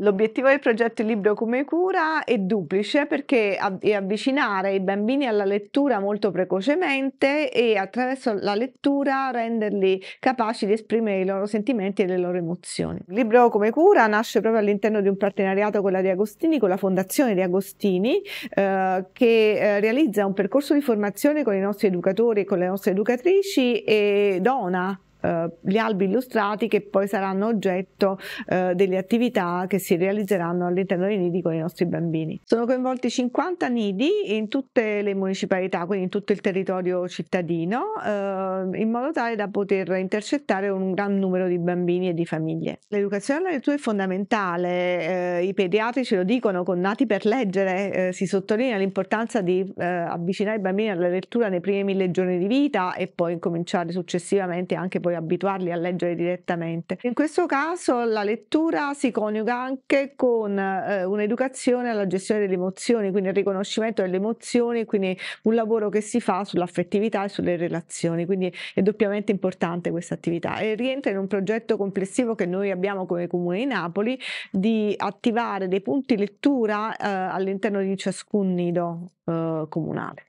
L'obiettivo del progetto libro come cura è duplice perché è avvicinare i bambini alla lettura molto precocemente e attraverso la lettura renderli capaci di esprimere i loro sentimenti e le loro emozioni. Il libro come cura nasce proprio all'interno di un partenariato con la Di Agostini, con la Fondazione Di Agostini, eh, che eh, realizza un percorso di formazione con i nostri educatori e con le nostre educatrici e dona eh, gli albi illustrati che poi saranno oggetto eh, delle attività che si realizzeranno all'interno dei nidi con i nostri bambini. Sono coinvolti 50 nidi in tutte le municipalità, quindi in tutto il territorio cittadino, eh, in modo tale da poter intercettare un gran numero di bambini e di famiglie. L'educazione alla lettura è fondamentale, eh, i pediatri ce lo dicono con nati per leggere, eh, si sottolinea l'importanza di avvicinare i bambini alla lettura nei primi mille giorni di vita e poi incominciare successivamente anche poi poi abituarli a leggere direttamente. In questo caso la lettura si coniuga anche con eh, un'educazione alla gestione delle emozioni, quindi il riconoscimento delle emozioni, quindi un lavoro che si fa sull'affettività e sulle relazioni, quindi è doppiamente importante questa attività e rientra in un progetto complessivo che noi abbiamo come Comune di Napoli di attivare dei punti lettura eh, all'interno di ciascun nido eh, comunale.